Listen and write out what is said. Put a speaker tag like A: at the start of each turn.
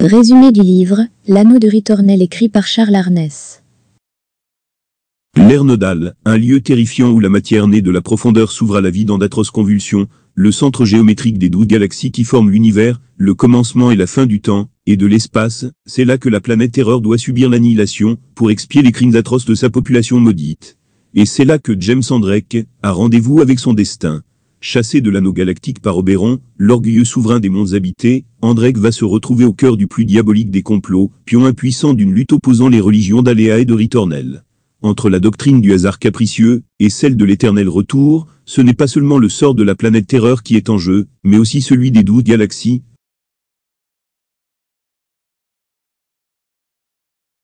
A: Résumé du livre L'anneau de Ritornel écrit par Charles Arnès.
B: L'ère un lieu terrifiant où la matière née de la profondeur s'ouvre à la vie dans d'atroces convulsions, le centre géométrique des douze galaxies qui forment l'univers, le commencement et la fin du temps, et de l'espace, c'est là que la planète Terreur doit subir l'annihilation, pour expier les crimes atroces de sa population maudite. Et c'est là que James Sandreck a rendez-vous avec son destin. Chassé de l'anneau galactique par Oberon, l'orgueilleux souverain des mondes habités, Andrek va se retrouver au cœur du plus diabolique des complots, pion impuissant d'une lutte opposant les religions d'Aléa et de Ritornel. Entre la doctrine du hasard capricieux et celle de l'éternel retour, ce n'est pas seulement le sort de la planète Terreur qui est en jeu, mais aussi celui des douze galaxies,